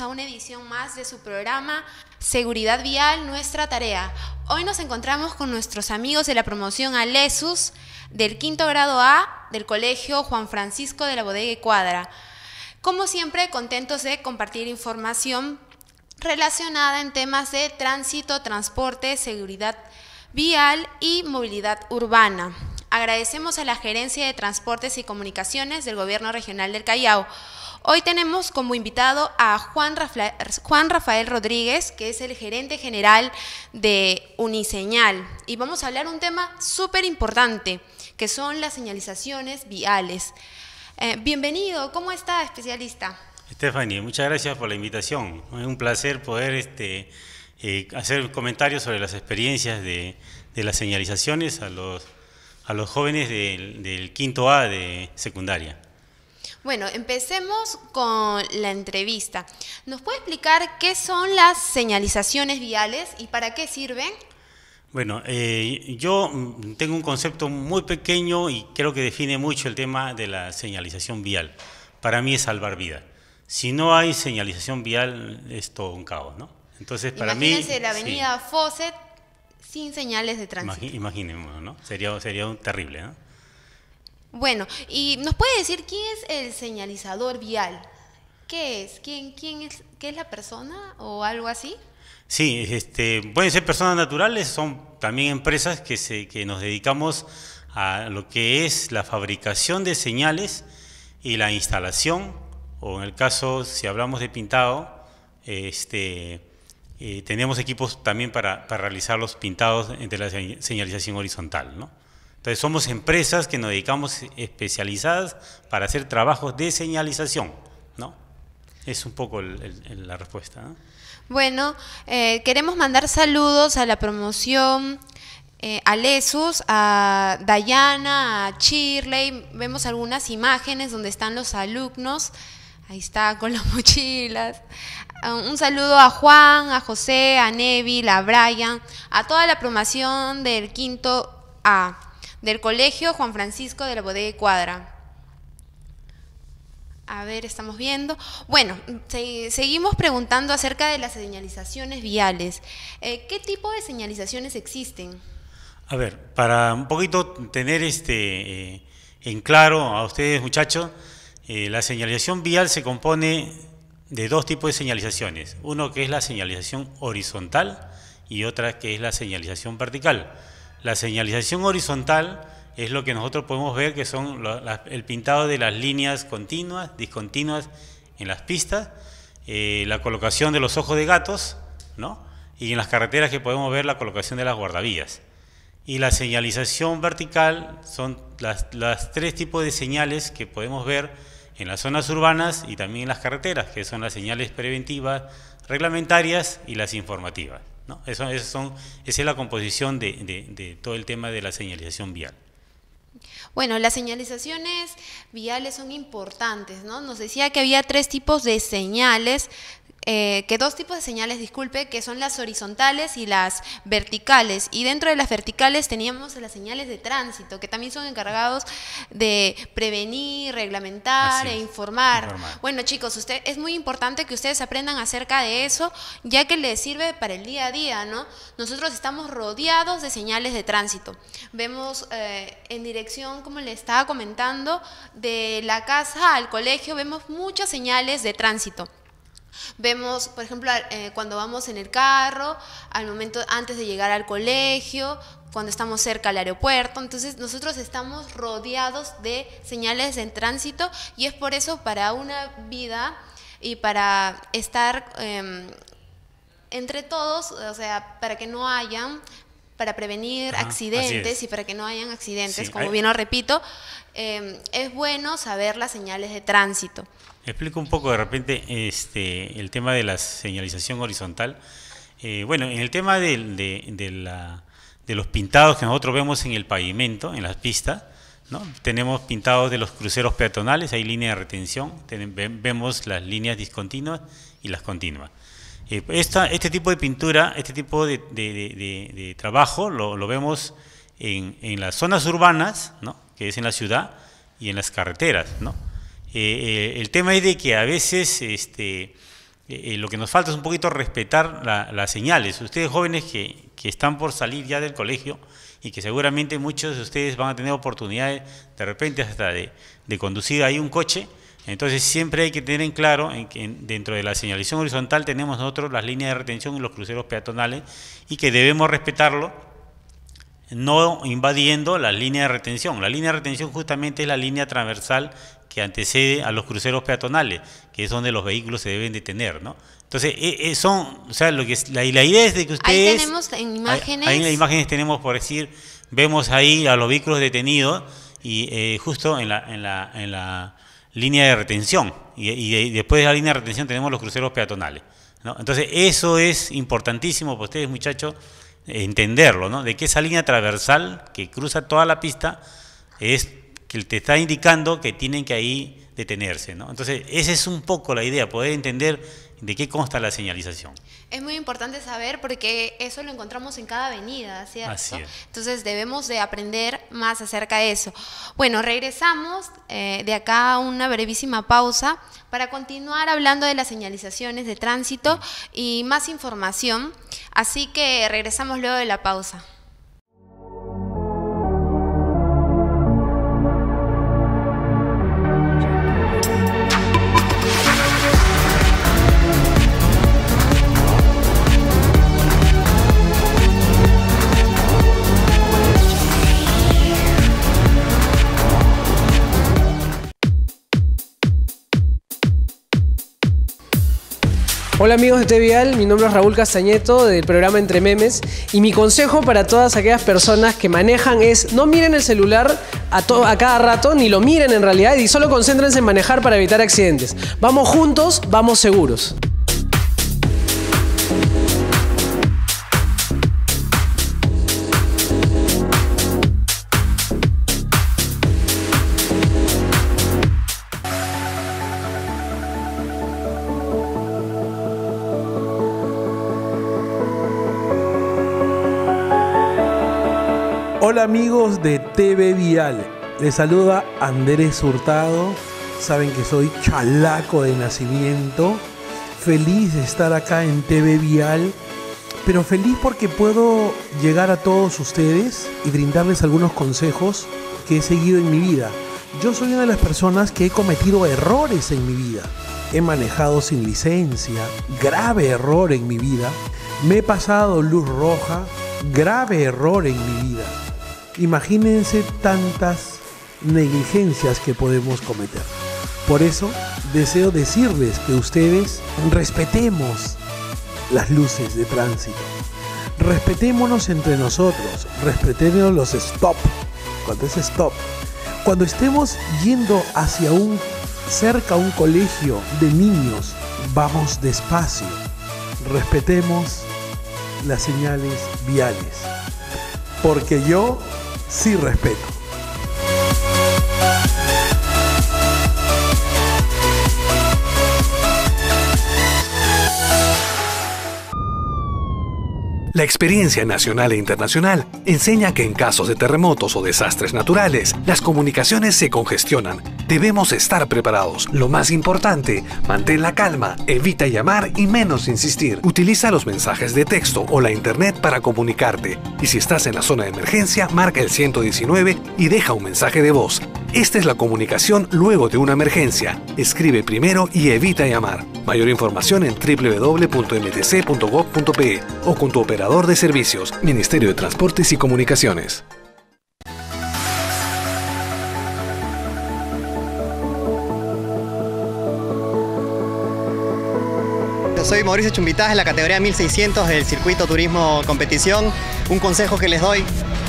a una edición más de su programa Seguridad Vial, nuestra tarea. Hoy nos encontramos con nuestros amigos de la promoción Alesus del quinto grado A del Colegio Juan Francisco de la Bodega y Cuadra. Como siempre, contentos de compartir información relacionada en temas de tránsito, transporte, seguridad vial y movilidad urbana. Agradecemos a la Gerencia de Transportes y Comunicaciones del Gobierno Regional del Callao Hoy tenemos como invitado a Juan, Rafael, Juan Rafael Rodríguez, que es el gerente general de Uniseñal. Y vamos a hablar un tema súper importante, que son las señalizaciones viales. Eh, bienvenido, ¿cómo está, especialista? Stephanie, muchas gracias por la invitación. Es un placer poder este, eh, hacer comentarios sobre las experiencias de, las señalizaciones a los, a los jóvenes del quinto A de secundaria. Bueno, empecemos con la entrevista. ¿Nos puede explicar qué son las señalizaciones viales y para qué sirven? Bueno, eh, yo mm, tengo un concepto muy pequeño y creo que define mucho el tema de la señalización vial. Para mí es salvar vida. Si no hay señalización vial, es todo un caos, ¿no? Entonces, para Imagínense mí... la avenida Fawcett sin señales de tránsito. Imagínense, ¿no? Sería, terrible, ¿no? Bueno, y nos puede decir quién es el señalizador vial. ¿Qué es? ¿Quién, quién es? ¿Qué es la persona o algo así? Sí, este, pueden ser personas naturales, son también empresas que, se, que nos dedicamos a lo que es la fabricación de señales y la instalación, o en el caso, si hablamos de pintado, este, eh, tenemos equipos también para, para realizar los pintados de la señalización horizontal. ¿no? Entonces somos empresas que nos dedicamos especializadas para hacer trabajos de señalización, ¿no? Es un poco la respuesta. Bueno, eh, queremos mandar saludos a la promoción, eh, a Lesus, a Dayana, a Shirley. Vemos algunas imágenes donde están los alumnos. Ahí está, con las mochilas. Ah, un saludo a Juan, a José, a Neville, a Brian, a toda la promoción del quinto A del Colegio Juan Francisco de la Bodega y Cuadra. A ver, estamos viendo. Bueno, seguimos preguntando acerca de las señalizaciones viales. Eh, ¿Qué tipo de señalizaciones existen? A ver, para un poquito tener este eh, en claro a ustedes muchachos, eh, la señalización vial se compone de dos tipos de señalizaciones. Uno que es la señalización horizontal y otra que es la señalización vertical. La señalización horizontal es lo que nosotros podemos ver que son el pintado de las líneas continuas, discontinuas en las pistas, eh, la colocación de los ojos de gatos, ¿no? Y en las carreteras que podemos ver la colocación de las guardavías. Y la señalización vertical son las, tres tipos de señales que podemos ver en las zonas urbanas y también en las carreteras, que son las señales preventivas, reglamentarias y las informativas. Eso, esa es la composición de, de todo el tema de la señalización vial. Bueno, las señalizaciones viales son importantes, ¿no? Nos decía que había tres tipos de señales eh, que dos tipos de señales, disculpe, que son las horizontales y las verticales. Y dentro de las verticales teníamos las señales de tránsito, que también son encargados de prevenir, reglamentar e informar. Bueno, chicos, usted, es muy importante que ustedes aprendan acerca de eso, ya que les sirve para el día a día, ¿no? Nosotros estamos rodeados de señales de tránsito. Vemos eh, en dirección, como le estaba comentando, de la casa al colegio, vemos muchas señales de tránsito. Vemos, por ejemplo, eh, cuando vamos en el carro, al momento antes de llegar al colegio, cuando estamos cerca al aeropuerto. Entonces nosotros estamos rodeados de señales en tránsito y es por eso para una vida y para estar em, entre todos, o sea, para que no hayan para prevenir accidentes y para que no hayan accidentes, como bien lo repito, eh, es bueno saber las señales de tránsito. Explico un poco de repente este, el tema de la señalización horizontal. Eh, bueno, en el tema de, la, de, los pintados que nosotros vemos en el pavimento, en las pistas, ¿no? tenemos pintados de los cruceros peatonales, hay línea de retención, vemos las líneas discontinuas y las continuas. Eh, este tipo de pintura, este tipo de, trabajo lo, vemos en, las zonas urbanas, que es en la ciudad, y en las carreteras. Eh, eh, el tema es de que a veces este, lo que nos falta es un poquito respetar las señales. Ustedes jóvenes que, están por salir ya del colegio y que seguramente muchos de ustedes van a tener oportunidades de repente hasta de conducir ahí un coche, entonces siempre hay que tener en claro, que dentro de la señalización horizontal tenemos nosotros las líneas de retención y los cruceros peatonales y que debemos respetarlo no invadiendo las líneas de retención. La línea de retención justamente es la línea transversal que antecede a los cruceros peatonales, que es donde los vehículos se deben detener, ¿no? Entonces, e, e, son, o sea, lo que es, la, idea es de que ustedes... Ahí tenemos en imágenes... Ahí, en las imágenes tenemos, por decir, vemos ahí a los vehículos detenidos y eh, justo en la línea de retención. Y, después de la línea de retención tenemos los cruceros peatonales. Entonces, eso es importantísimo para ustedes, muchachos, entenderlo, ¿no? De que esa línea transversal que cruza toda la pista es que te está indicando que tienen que ahí detenerse. ¿no? Entonces, esa es un poco la idea, poder entender de qué consta la señalización. Es muy importante saber porque eso lo encontramos en cada avenida, ¿cierto? Así Entonces debemos de aprender más acerca de eso. Bueno, regresamos eh, de acá a una brevísima pausa para continuar hablando de las señalizaciones de tránsito mm. y más información. Así que regresamos luego de la pausa. Hola amigos de TVial, mi nombre es Raúl Castañeto del programa Entre Memes y mi consejo para todas aquellas personas que manejan es no miren el celular a, a cada rato, ni lo miren en realidad y solo concéntrense en manejar para evitar accidentes. Vamos juntos, vamos seguros. amigos de TV Vial, les saluda Andrés Hurtado, saben que soy chalaco de nacimiento, feliz de estar acá en TV Vial, pero feliz porque puedo llegar a todos ustedes y brindarles algunos consejos que he seguido en mi vida. Yo soy una de las personas que he cometido errores en mi vida. He manejado sin licencia, grave error en mi vida. Me he pasado luz roja, grave error en mi vida. Imagínense tantas negligencias que podemos cometer. Por eso deseo decirles que ustedes respetemos las luces de tránsito. Respetémonos entre nosotros, Respetemos los stop. Cuando es stop, cuando estemos yendo hacia un cerca a un colegio de niños, vamos despacio. Respetemos las señales viales. Porque yo sí respeto. La experiencia nacional e internacional enseña que en casos de terremotos o desastres naturales, las comunicaciones se congestionan. Debemos estar preparados. Lo más importante, mantén la calma, evita llamar y menos insistir. Utiliza los mensajes de texto o la internet para comunicarte. Y si estás en la zona de emergencia, marca el 119 y deja un mensaje de voz. Esta es la comunicación luego de una emergencia. Escribe primero y evita llamar. Mayor información en www.mtc.gov.pe o con tu operador de servicios, Ministerio de Transportes y Comunicaciones. soy Mauricio Chumbitaz, en la categoría 1600 del circuito turismo competición. Un consejo que les doy,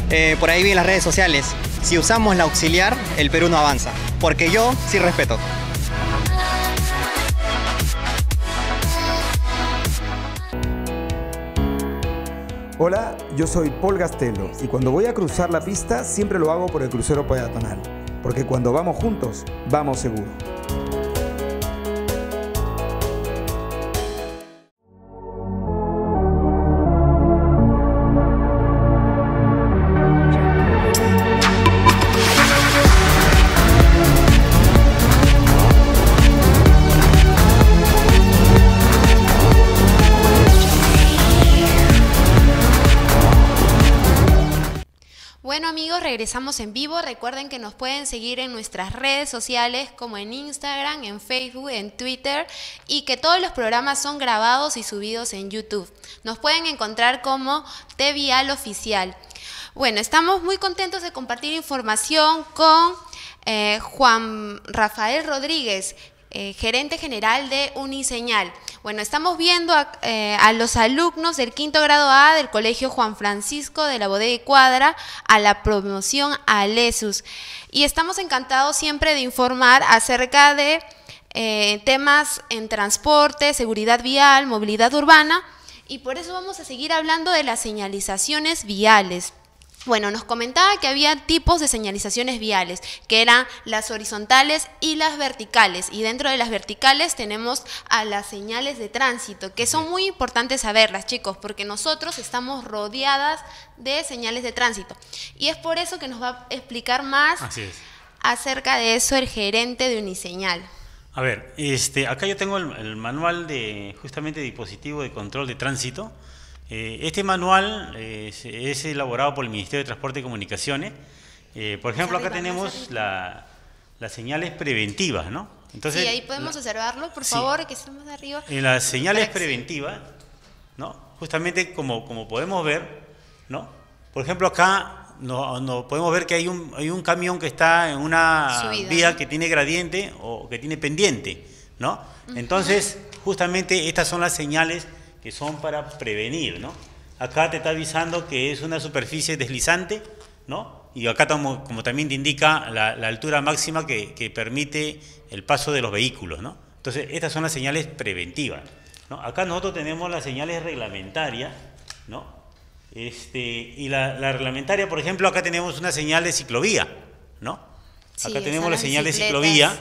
eh, por ahí vi las redes sociales, si usamos la auxiliar, el Perú no avanza, porque yo sí respeto. Hola, yo soy Paul Gastelo y cuando voy a cruzar la pista siempre lo hago por el crucero peatonal, porque cuando vamos juntos, vamos seguros. regresamos en vivo. Recuerden que nos pueden seguir en nuestras redes sociales como en Instagram, en Facebook, en Twitter y que todos los programas son grabados y subidos en YouTube. Nos pueden encontrar como TVAL Oficial. Bueno, estamos muy contentos de compartir información con eh, Juan Rafael Rodríguez, eh, gerente general de Uniseñal. Bueno, estamos viendo eh, a, los alumnos del quinto grado A del Colegio Juan Francisco de la Bodega y Cuadra a la promoción Alesus. Y estamos encantados siempre de informar acerca de eh, temas en transporte, seguridad vial, movilidad urbana. Y por eso vamos a seguir hablando de las señalizaciones viales. Bueno, nos comentaba que había tipos de señalizaciones viales, que eran las horizontales y las verticales. Y dentro de las verticales tenemos a las señales de tránsito, que son muy importantes saberlas, chicos, porque nosotros estamos rodeadas de señales de tránsito. Y es por eso que nos va a explicar más acerca de eso el gerente de Uniseñal. A ver, este, acá yo tengo el, el manual de justamente dispositivo de control de tránsito eh, este manual eh, es, elaborado por el Ministerio de Transporte y Comunicaciones. Eh, por ejemplo, acá tenemos las señales preventivas, ¿no? Entonces, ahí podemos observarlo, por favor, que que estamos arriba. En las señales preventivas, ¿no? Justamente como, como podemos ver, ¿no? Por ejemplo, acá no, no podemos ver que hay un, hay un camión que está en una vía que tiene gradiente o que tiene pendiente, ¿no? Entonces, justamente estas son las señales que son para prevenir, ¿no? Acá te está avisando que es una superficie deslizante, ¿no? Y acá como, como también te indica la, altura máxima que, permite el paso de los vehículos, ¿no? Entonces, estas son las señales preventivas. ¿no? Acá nosotros tenemos las señales reglamentarias, ¿no? Este, y la, reglamentaria, por ejemplo, acá tenemos una señal de ciclovía, ¿no? acá tenemos la señal de ciclovía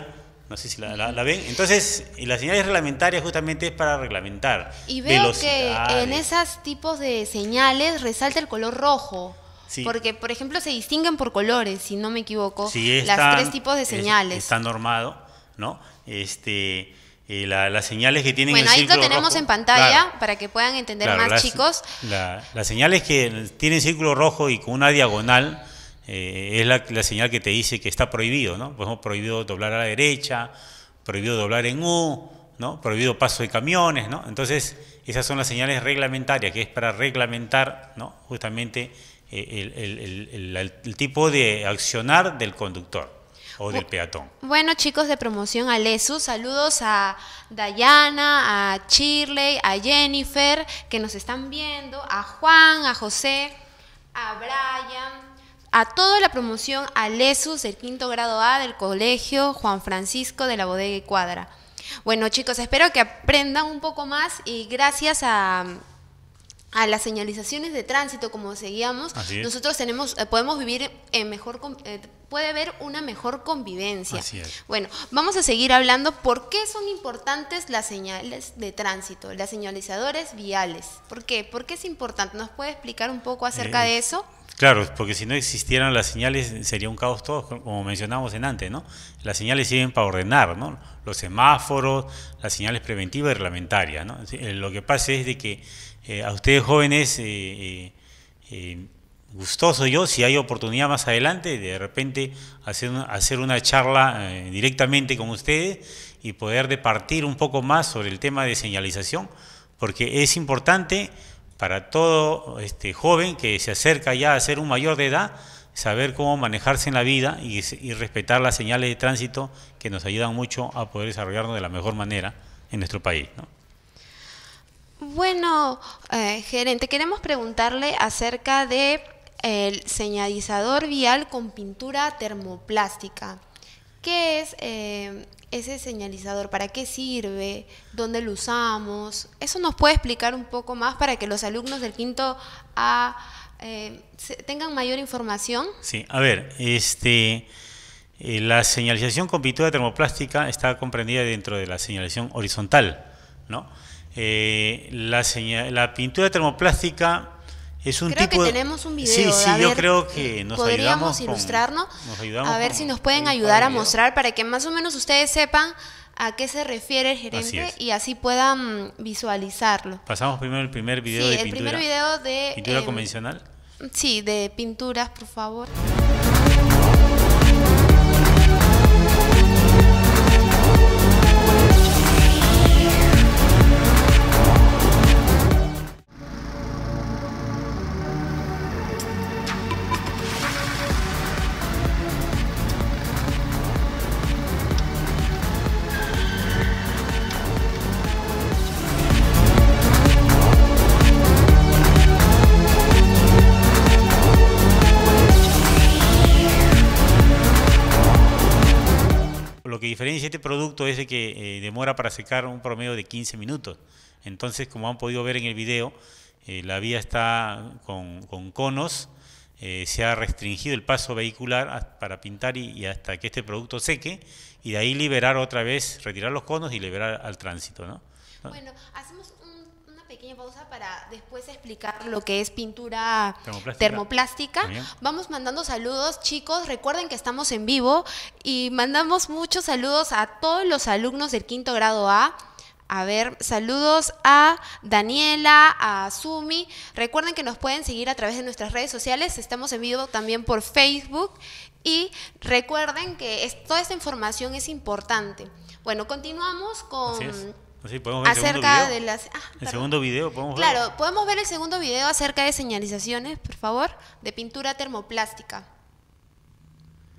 no sé si la, ven. Entonces, las señales reglamentarias justamente es para reglamentar. Y veo que en esos tipos de señales resalta el color rojo. Porque, por ejemplo, se distinguen por colores, si no me equivoco, sí, las tres tipos de señales. está normado, ¿no? Este, eh, las señales que tienen círculo Bueno, ahí lo tenemos en pantalla para que puedan entender más, chicos. las señales que tienen círculo rojo y con una diagonal eh, es la, señal que te dice que está prohibido, pues, ¿no? prohibido doblar a la derecha, prohibido doblar en U, ¿no? Prohibido paso de camiones, ¿no? Entonces, esas son las señales reglamentarias, que es para reglamentar, ¿no? Justamente eh, el, tipo de accionar del conductor o del peatón. Bueno, chicos de promoción Alesu, saludos a Dayana, a Shirley, a Jennifer, que nos están viendo, a Juan, a José, a Brian a toda la promoción Lesus, del quinto grado A del colegio Juan Francisco de la Bodega y Cuadra. Bueno chicos, espero que aprendan un poco más y gracias a, las señalizaciones de tránsito como seguíamos, nosotros tenemos, eh, podemos vivir en mejor eh, puede haber una mejor convivencia. Bueno, vamos a seguir hablando por qué son importantes las señales de tránsito, las señalizadores viales. ¿Por qué? ¿Por qué es importante? ¿Nos puede explicar un poco acerca de eso? Claro, porque si no existieran las señales sería un caos todo, como mencionábamos en antes, ¿no? Las señales sirven para ordenar, ¿no? Los semáforos, las señales preventivas y reglamentarias, eh, Lo que pasa es de que eh, a ustedes jóvenes, eh, gustoso yo, si hay oportunidad más adelante, de repente hacer una, hacer una charla directamente con ustedes y poder departir un poco más sobre el tema de señalización, porque es importante para todo este joven que se acerca ya a ser un mayor de edad, saber cómo manejarse en la vida y, respetar las señales de tránsito que nos ayudan mucho a poder desarrollarnos de la mejor manera en nuestro país. Bueno, eh, gerente, queremos preguntarle acerca de señalizador vial con pintura termoplástica. ¿Qué es em, ese señalizador? ¿Para qué sirve? ¿Dónde lo usamos? Eso nos puede explicar un poco más para que los alumnos del quinto A em, tengan mayor información. Sí, a ver, este, eh, la señalización con pintura termoplástica está comprendida dentro de la señalización horizontal, ¿no? Eh, la, la pintura termoplástica creo que tenemos un video. Sí, sí, yo creo que nos podríamos ilustrarnos. a ver si nos pueden ayudar a mostrar para que más o menos ustedes sepan a qué se refiere el gerente y así puedan visualizarlo. Pasamos primero el primer video de pintura. pintura em, convencional. Sí, de pinturas, por favor. Este producto es el que eh, demora para secar un promedio de 15 minutos. Entonces, como han podido ver en el video, eh, la vía está con, conos, eh, se ha restringido el paso vehicular para pintar y, hasta que este producto seque, y de ahí liberar otra vez, retirar los conos y liberar al tránsito. ¿no? pausa para después explicar lo que es pintura termoplástica. Vamos mandando saludos, chicos. Recuerden que estamos en vivo y mandamos muchos saludos a todos los alumnos del quinto grado A. A ver, saludos a Daniela, a Sumi. Recuerden que nos pueden seguir a través de nuestras redes sociales. Estamos en vivo también por Facebook. Y recuerden que toda esta información es importante. Bueno, continuamos con pues podemos acerca de el segundo video, ah, claro, podemos ver el segundo video acerca de señalizaciones, por favor, de pintura termoplástica.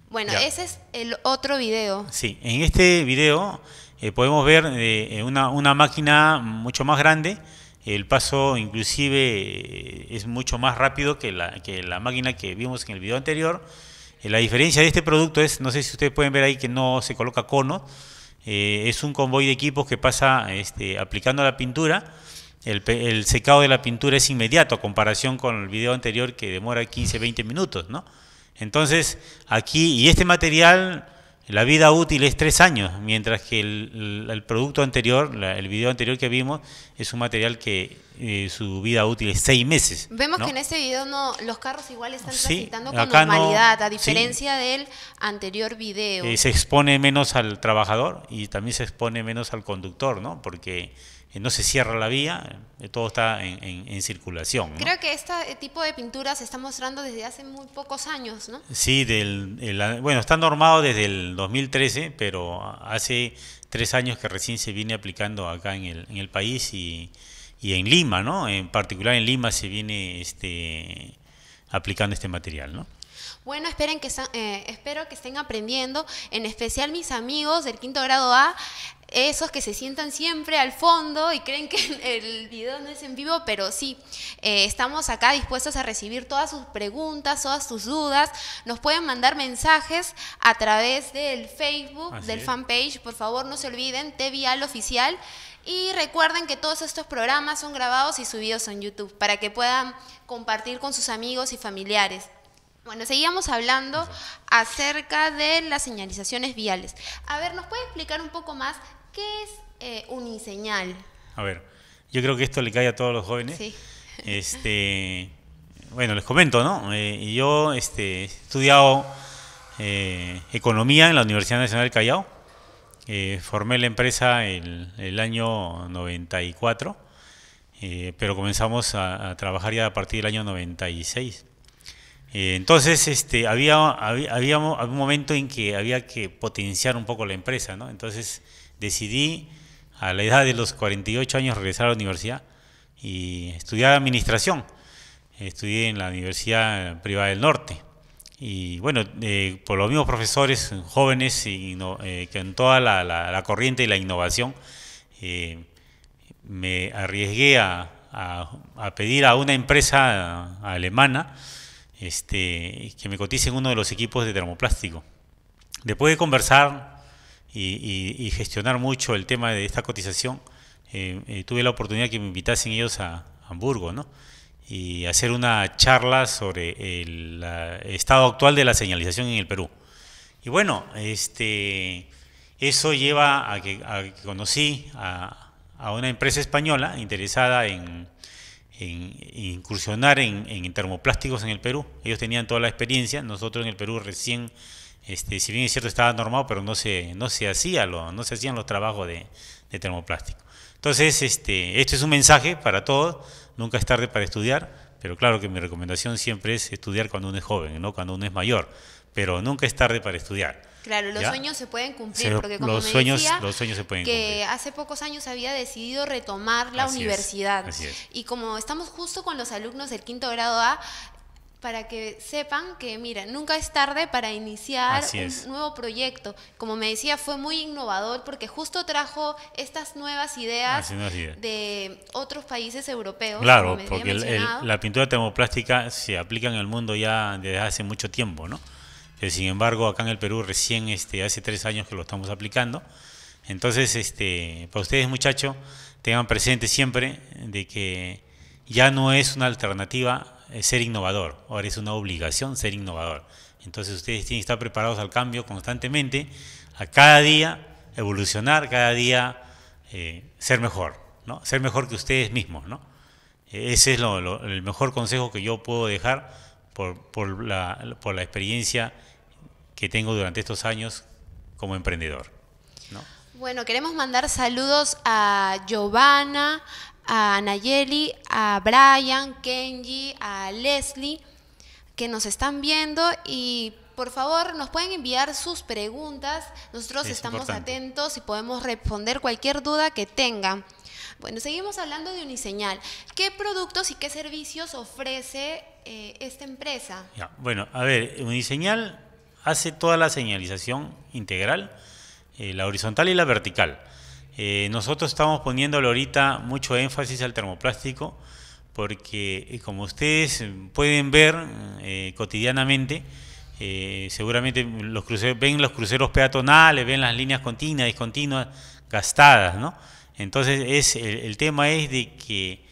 Bueno, ese es el otro video. Sí, en este video eh, podemos ver eh, una, máquina mucho más grande. El paso inclusive eh, es mucho más rápido que la, que la máquina que vimos en el video anterior. la diferencia de este producto es, no sé si ustedes pueden ver ahí que no se coloca cono, eh, es un convoy de equipos que pasa este, aplicando la pintura. El, secado de la pintura es inmediato a comparación con el video anterior que demora 15, 20 minutos, ¿no? Entonces, aquí, y este material la vida útil es tres años, mientras que el, producto anterior, el video anterior que vimos, es un material que eh, su vida útil es seis meses. Vemos que en ese video no, los carros igual están transitando con normalidad, a diferencia del anterior video. Eh, se expone menos al trabajador y también se expone menos al conductor, ¿no? Porque eh, no se cierra la vía, eh, todo está en, circulación. Creo que este eh, tipo de pintura se está mostrando desde hace muy pocos años, ¿no? Sí, del, bueno, está normado desde el 2013, pero hace tres años que recién se viene aplicando acá en el, en el país y, en Lima, ¿no? En particular en Lima se viene este, aplicando este material, ¿no? Bueno, esperen que, espero que estén aprendiendo, en especial mis amigos del quinto grado A, esos que se sientan siempre al fondo y creen que el video no es en vivo, pero sí, eh, estamos acá dispuestos a recibir todas sus preguntas, todas sus dudas. Nos pueden mandar mensajes a través del Facebook, del fanpage, por favor no se olviden, Al Oficial. Y recuerden que todos estos programas son grabados y subidos en YouTube para que puedan compartir con sus amigos y familiares. Bueno, seguíamos hablando acerca de las señalizaciones viales. A ver, ¿nos puede explicar un poco más qué es eh, uniseñal? A ver, yo creo que esto le cae a todos los jóvenes. Sí. Este, bueno, les comento, ¿no? Eh, yo este, he estudiado eh, economía en la Universidad Nacional del Callao. Eh, formé la empresa el, el año 94, pero comenzamos a, a trabajar ya a partir del año 96. Eh, entonces, este, había, había, un momento en que había que potenciar un poco la empresa, ¿no? Entonces decidí a la edad de los 48 años regresar a la universidad y estudiar administración. Estudié en la Universidad Privada del Norte. Y bueno, eh, por los mismos profesores jóvenes y, eh, que en toda la, corriente y la innovación, me arriesgué a, pedir a una empresa alemana este, que me coticen uno de los equipos de termoplástico. Después de conversar y, gestionar mucho el tema de esta cotización, eh, eh, tuve la oportunidad que me invitasen ellos a Hamburgo, ¿no? Y hacer una charla sobre el estado actual de la señalización en el Perú. Y bueno, este, eso lleva a que, conocí a, una empresa española interesada en, incursionar en, termoplásticos en el Perú. Ellos tenían toda la experiencia, nosotros en el Perú recién, este, si bien es cierto estaba normal, pero no se, no se, hacía no se hacían los trabajos de, de termoplástico. Entonces, este, es un mensaje para todos, nunca es tarde para estudiar, pero claro que mi recomendación siempre es estudiar cuando uno es joven, no cuando uno es mayor, pero nunca es tarde para estudiar. Claro, los sueños se pueden cumplir, porque como decía, que hace pocos años había decidido retomar la universidad. Y como estamos justo con los alumnos del quinto grado A, para que sepan que, mira, nunca es tarde para iniciar un nuevo proyecto. Como me decía, fue muy innovador porque justo trajo estas nuevas ideas, de otros países europeos. Claro, porque la pintura termoplástica se aplica en el mundo ya desde hace mucho tiempo, ¿no? ...pero sin embargo acá en el Perú recién este, hace tres años que lo estamos aplicando. Entonces, este, para ustedes muchachos, tengan presente siempre de que ya no es una alternativa eh, ser innovador, ahora es una obligación ser innovador. Entonces ustedes tienen que estar preparados al cambio constantemente, a cada día evolucionar, cada día eh, ser mejor, ¿no? ser mejor que ustedes mismos. ¿no? Ese es lo, el mejor consejo que yo puedo dejar por, por, la, por la experiencia que tengo durante estos años como emprendedor. Bueno, queremos mandar saludos a Giovanna, a Nayeli, a Brian, Kenji, a Leslie, que nos están viendo y por favor nos pueden enviar sus preguntas. Nosotros estamos atentos y podemos responder cualquier duda que tengan. Bueno, seguimos hablando de Uniseñal. ¿Qué productos y qué servicios ofrece eh, esta empresa? bueno, a ver, Uniseñal hace toda la señalización integral, eh, la horizontal y la vertical. Eh, nosotros estamos poniéndole ahorita mucho énfasis al termoplástico porque como ustedes pueden ver cotidianamente, seguramente los ven los cruceros peatonales, ven las líneas continuas, y discontinuas, gastadas, ¿no? Entonces es, el, tema es de que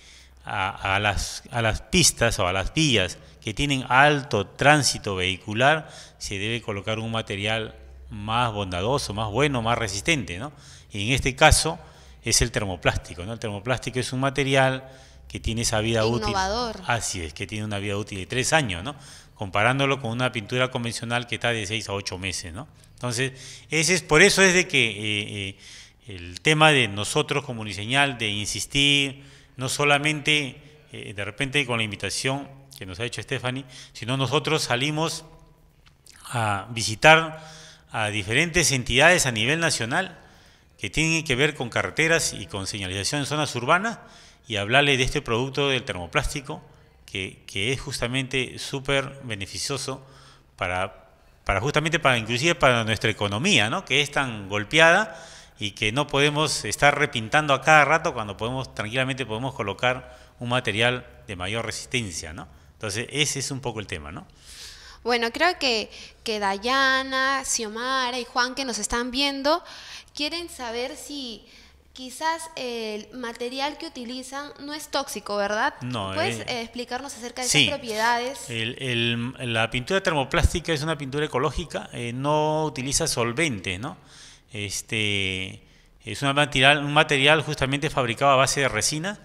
a, las, a las pistas o a las vías que tienen alto tránsito vehicular se debe colocar un material más bondadoso, más bueno, más resistente. ¿no? Y en este caso es el termoplástico. ¿no? El termoplástico es un material que tiene esa vida Innovador. útil. Así es, que tiene una vida útil de tres años, ¿no? comparándolo con una pintura convencional que está de seis a ocho meses. ¿no? Entonces, ese es, por eso es de que... Eh, eh, el tema de nosotros como Uniseñal, de insistir, no solamente eh, de repente con la invitación que nos ha hecho Stephanie, sino nosotros salimos a visitar a diferentes entidades a nivel nacional que tienen que ver con carreteras y con señalización en zonas urbanas y hablarle de este producto del termoplástico que, que es justamente súper beneficioso para, para justamente para inclusive para nuestra economía, ¿no? que es tan golpeada y que no podemos estar repintando a cada rato cuando podemos tranquilamente podemos colocar un material de mayor resistencia, ¿no? Entonces, ese es un poco el tema, ¿no? Bueno, creo que, que Dayana, Xiomara y Juan que nos están viendo quieren saber si quizás el material que utilizan no es tóxico, ¿verdad? No. ¿Puedes eh, eh, explicarnos acerca de sus propiedades? la pintura termoplástica es una pintura ecológica, eh, no utiliza solvente, ¿no? Este, es un material, un material justamente fabricado a base de resina.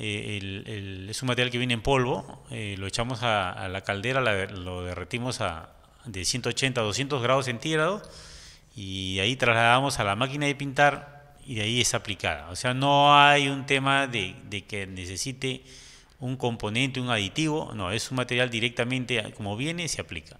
Eh, es un material que viene en polvo. Eh, lo echamos a, la caldera, lo derretimos a, de 180 a 200 grados centígrados y ahí trasladamos a la máquina de pintar y de ahí es aplicada. O sea, no hay un tema de que necesite un componente, un aditivo. No, es un material directamente como viene, se aplica.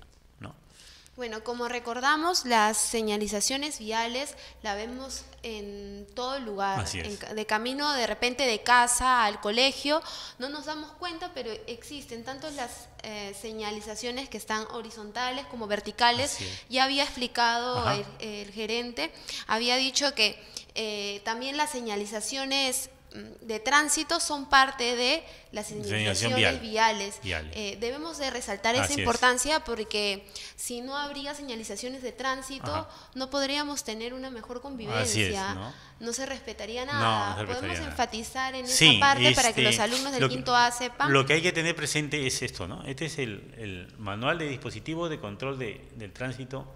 Bueno, como recordamos, las señalizaciones viales la vemos en todo lugar. de camino, de repente, de casa al colegio. No nos damos cuenta, pero existen tanto las eh, señalizaciones que están horizontales como verticales. Ya había explicado el, gerente, había dicho que eh, también las señalizaciones Mm, de tránsito son parte de las señalizaciones viales. Eh, debemos de resaltar esa importancia porque si no habría señalizaciones de tránsito, no podríamos tener una mejor convivencia, ¿no? se respetaría nada. Podemos enfatizar en esa parte para que este, los alumnos del quinto A sepan. Lo que hay que tener presente es esto, ¿no? Este es el, manual de dispositivos de control de, del tránsito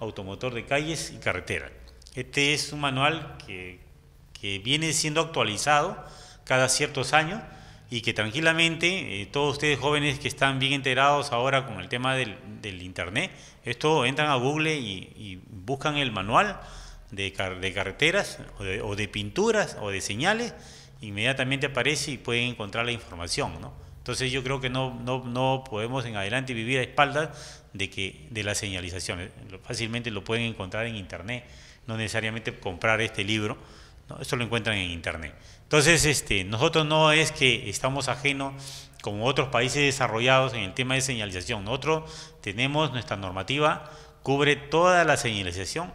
automotor de calles y carretera. Este es un manual que que viene siendo actualizado cada ciertos años y que tranquilamente eh, todos ustedes jóvenes que están bien enterados ahora con el tema del, Internet, esto entran a Google y, buscan el manual de, de carreteras o de, pinturas o de señales, inmediatamente aparece y pueden encontrar la información. ¿no? Entonces yo creo que no, no, podemos en adelante vivir a espaldas de, que, de las señalizaciones. Fácilmente lo pueden encontrar en Internet, no necesariamente comprar este libro esto lo encuentran en Internet. Entonces, este, nosotros no es que estamos ajenos como otros países desarrollados en el tema de señalización. Nosotros tenemos nuestra normativa, cubre toda la señalización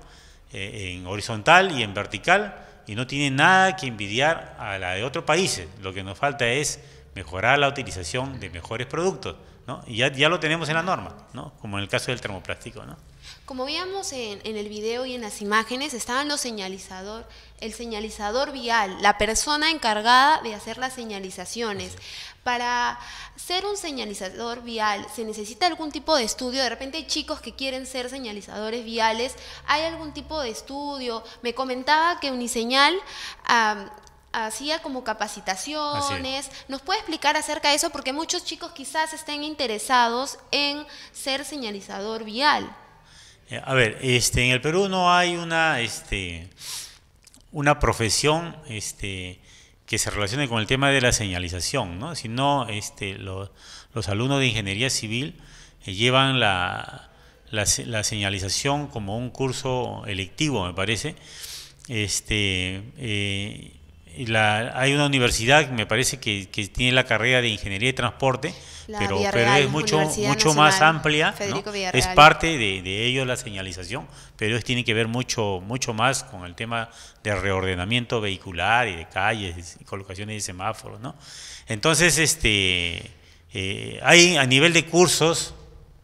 eh, en horizontal y en vertical y no tiene nada que envidiar a la de otros países. Lo que nos falta es mejorar la utilización de mejores productos. ¿no? Y ya, lo tenemos en la norma, ¿no? como en el caso del termoplástico. ¿no? Como veíamos en, el video y en las imágenes, estaban los señalizador, el señalizador vial, la persona encargada de hacer las señalizaciones. Para ser un señalizador vial se necesita algún tipo de estudio. De repente hay chicos que quieren ser señalizadores viales. ¿Hay algún tipo de estudio? Me comentaba que Uniseñal... hacía como capacitaciones. ¿Nos puede explicar acerca de eso? Porque muchos chicos quizás estén interesados en ser señalizador vial. Eh, a ver, este, en el Perú no hay una, este, una profesión este, que se relacione con el tema de la señalización, ¿no? sino este, los alumnos de ingeniería civil eh, llevan la, la, señalización como un curso electivo, me parece, este, eh, hay una universidad, que me parece que, tiene la carrera de Ingeniería de Transporte, pero, pero, es mucho, mucho más amplia, es parte de, ello la señalización, pero tiene tiene que ver mucho, mucho más con el tema de reordenamiento vehicular y de calles y colocaciones de semáforos. ¿no? Entonces, este, eh, hay a nivel de cursos,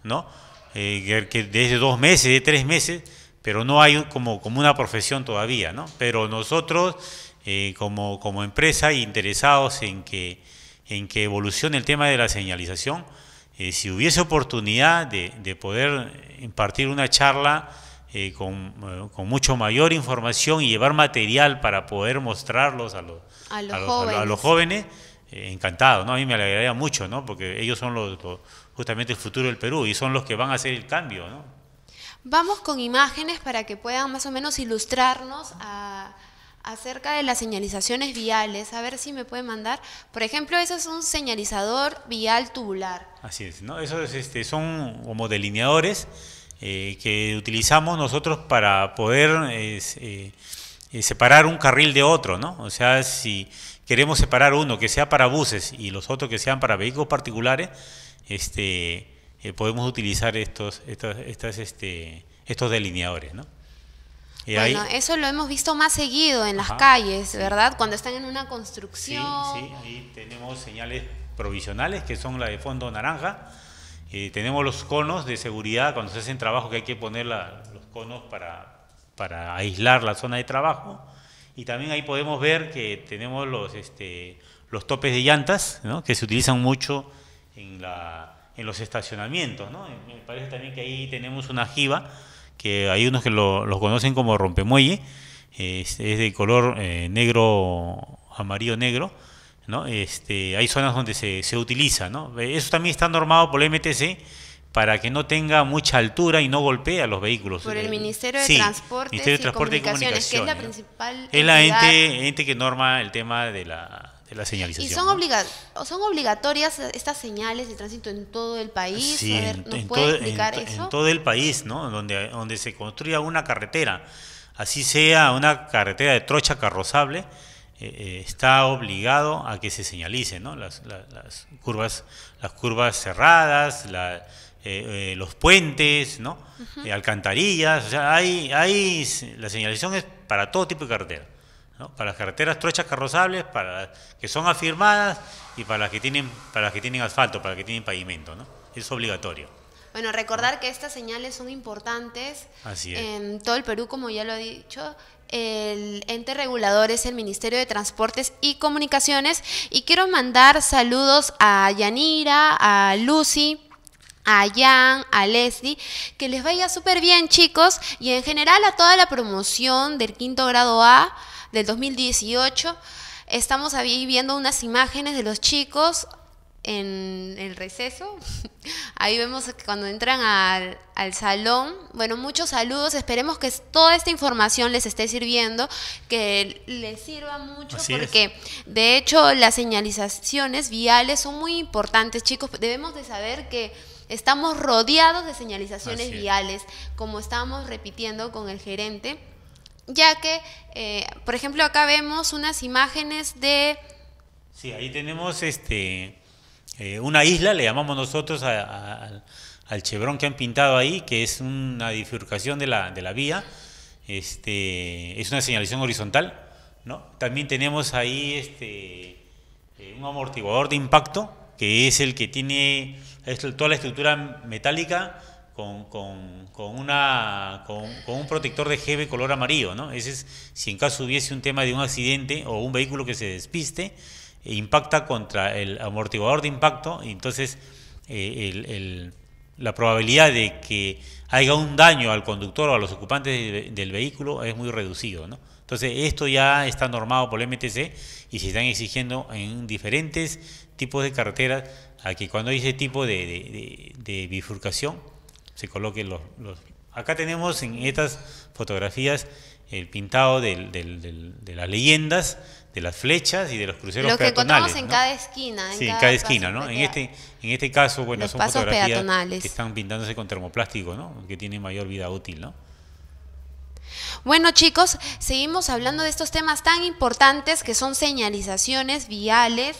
¿no? Eh, que desde dos meses, de tres meses, pero no hay como, como una profesión todavía, ¿no? Pero nosotros eh, como, como empresa interesados en que, en que evolucione el tema de la señalización. Eh, si hubiese oportunidad de, de, poder impartir una charla eh, con, con, mucho mayor información y llevar material para poder mostrarlos a los, a los, jóvenes. encantado, ¿no? A mí me alegraría mucho, ¿no? Porque ellos son los, justamente el futuro del Perú y son los que van a hacer el cambio, ¿no? Vamos con imágenes para que puedan más o menos ilustrarnos a, acerca de las señalizaciones viales, a ver si me puede mandar. Por ejemplo, eso es un señalizador vial tubular. Así es, ¿no? Esos este, son como delineadores eh, que utilizamos nosotros para poder eh, eh, separar un carril de otro, ¿no? O sea, si queremos separar uno que sea para buses y los otros que sean para vehículos particulares, este, podemos utilizar estos, estas, este, estos delineadores, ¿no? bueno, eso lo hemos visto más seguido en las calles, ¿verdad? Cuando están en una construcción. Sí, sí, ahí tenemos señales provisionales que son la de fondo naranja. tenemos los conos de seguridad cuando se hacen trabajo que hay que poner los conos para, aislar la zona de trabajo. Y también ahí podemos ver que tenemos los, este, los topes de llantas, que se utilizan mucho en, los estacionamientos. Me parece también que ahí tenemos una jiba que hay unos que los conocen como rompemuelle, es de color eh, negro, amarillo negro, ¿no? Este, hay zonas donde se, se utiliza, ¿no? Eso también está normado por el MTC para que no tenga mucha altura y no golpee a los vehículos. Por el eh, Ministerio de, Transportes, Transporte y, Comunicaciones, es la principal. Es la ente que norma el tema de la y son, son obligatorias estas señales de tránsito en todo el país. Sí, en, todo, el país, ¿no? Donde, donde se construya una carretera, así sea una carretera de trocha carrozable, eh, eh, está obligado a que se señalice, ¿no? Las, curvas, las curvas cerradas, eh, los puentes, ¿no? alcantarillas, o sea, hay, hay, la señalización es para todo tipo de carretera para las carreteras trochas carrozables, para las que son afirmadas y para las que tienen, para las que tienen asfalto, para las que tienen pavimento, ¿no? Es obligatorio. Bueno, recordar que estas señales son importantes en todo el Perú, como ya lo he dicho. El ente regulador es el Ministerio de Transportes y Comunicaciones. Y quiero mandar saludos a Yanira, a Lucy, a Jan, a Leslie, que les vaya súper bien chicos y en general a toda la promoción del quinto grado A del 2018, estamos ahí viendo unas imágenes de los chicos en el receso. Ahí vemos que cuando entran al, salón. Bueno, muchos saludos. Esperemos que toda esta información les esté sirviendo, que les sirva mucho, porque de hecho las señalizaciones viales son muy importantes, chicos. Debemos de saber que estamos rodeados de señalizaciones viales, como estábamos repitiendo con el gerente ya que, eh, por ejemplo, acá vemos unas imágenes de... Sí, ahí tenemos este, eh, una isla, le llamamos nosotros al chevron que han pintado ahí, que es una bifurcación de la, de la vía, este, es una señalización horizontal, ¿no? También tenemos ahí este, eh, un amortiguador de impacto, que es el que tiene toda la estructura metálica con, con, una, con, un protector de GB color amarillo, ¿no? Ese es, si en caso hubiese un tema de un accidente o un vehículo que se despiste, eh, impacta contra el amortiguador de impacto, entonces eh, la probabilidad de que haya un daño al conductor o a los ocupantes del vehículo es muy reducido, Entonces, esto ya está normado por el MTC y se están exigiendo en diferentes tipos de carreteras a que cuando hay ese tipo de bifurcación, se coloquen los, los... Acá tenemos en estas fotografías el pintado del, de las leyendas, de las flechas y de los cruceros Lo que encontramos en cada esquina. En sí, cada en cada esquina, ¿no? En este, en este caso, bueno, son fotografías que están pintándose con termoplástico, ¿no? Que tiene mayor vida útil, ¿no? Bueno chicos, seguimos hablando de estos temas tan importantes que son señalizaciones viales,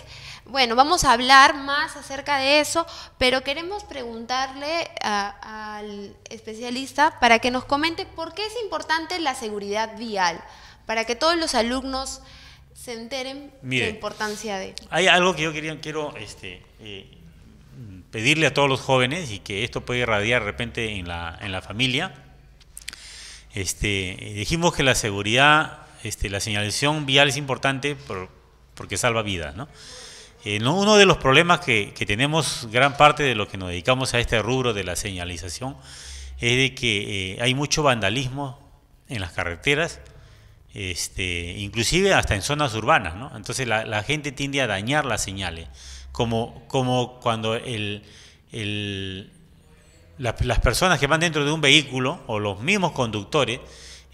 bueno, vamos a hablar más acerca de eso, pero queremos preguntarle al especialista para que nos comente por qué es importante la seguridad vial, para que todos los alumnos se enteren de la importancia de... Hay algo que yo quería, quiero este, eh, pedirle a todos los jóvenes y que esto puede irradiar de repente en la, en la familia. Este, dijimos que la seguridad, este, la señalización vial es importante porque salva vidas, ¿no? Eh, uno de los problemas que, tenemos gran parte de los que nos dedicamos a este rubro de la señalización es de que eh, hay mucho vandalismo en las carreteras, este, inclusive hasta en zonas urbanas. Entonces la, gente tiende a dañar las señales, como, cuando las personas que van dentro de un vehículo o los mismos conductores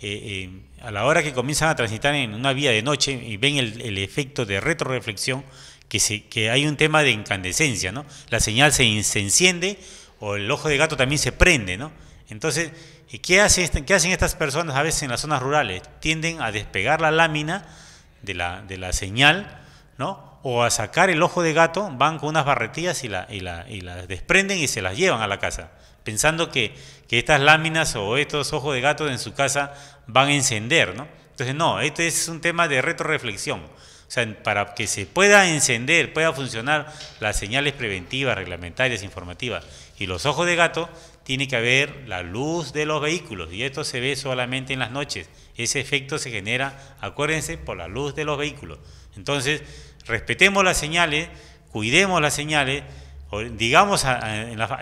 eh, a la hora que comienzan a transitar en una vía de noche y ven el, el efecto de retroreflexión, que, que hay un tema de incandescencia, ¿no? La señal se, enciende o el ojo de gato también se prende, ¿no? Entonces, este, ¿qué, hacen estas personas a veces en las zonas rurales? Tienden a despegar la lámina de la, señal, ¿no? O a sacar el ojo de gato, van con unas barretillas y las la, desprenden y se las llevan a la casa, pensando que, estas láminas o estos ojos de gato en su casa van a encender, ¿no? Entonces, no, este es un tema de retroreflexión. O sea, para que se pueda encender, pueda funcionar las señales preventivas, reglamentarias, informativas y los ojos de gato, tiene que haber la luz de los vehículos y esto se ve solamente en las noches. Ese efecto se genera, acuérdense, por la luz de los vehículos. Entonces, respetemos las señales, cuidemos las señales, digamos,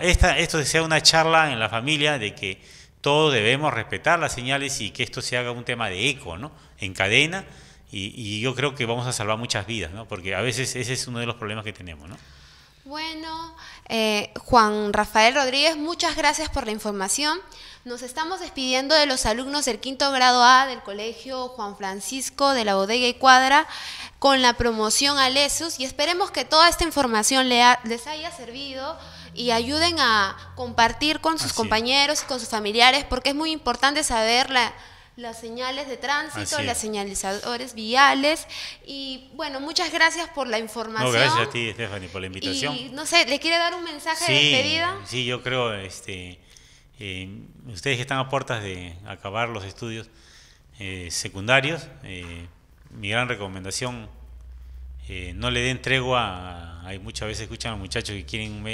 esto sea una charla en la familia de que todos debemos respetar las señales y que esto se haga un tema de eco, ¿no? En cadena y, yo creo que vamos a salvar muchas vidas, ¿no? Porque a veces ese es uno de los problemas que tenemos, ¿no? Bueno, eh, Juan Rafael Rodríguez, muchas gracias por la información. Nos estamos despidiendo de los alumnos del quinto grado A del Colegio Juan Francisco de la Bodega y Cuadra con la promoción a Lesus y esperemos que toda esta información les haya servido y ayuden a compartir con sus compañeros y con sus familiares porque es muy importante saber la, las señales de tránsito, las señalizadores viales. Y bueno, muchas gracias por la información. No, gracias a ti, Stephanie, por la invitación. no sé, ¿le quiere dar un mensaje de despedida? Sí, yo creo, este, eh, ustedes que están a puertas de acabar los estudios eh, secundarios, eh, mi gran recomendación, no le den tregua, hay muchas veces escuchan a muchachos que quieren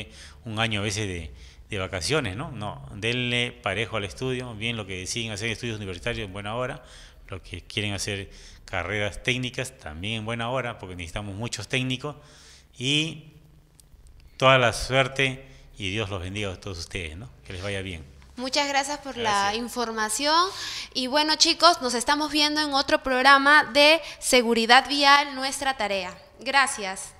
un año a veces de de vacaciones, ¿no? No, denle parejo al estudio, bien lo que deciden hacer estudios universitarios en buena hora, lo que quieren hacer carreras técnicas también en buena hora, porque necesitamos muchos técnicos, y toda la suerte y Dios los bendiga a todos ustedes, ¿no? Que les vaya bien. Muchas gracias por la información. Y bueno, chicos, nos estamos viendo en otro programa de Seguridad Vial, nuestra tarea. Gracias.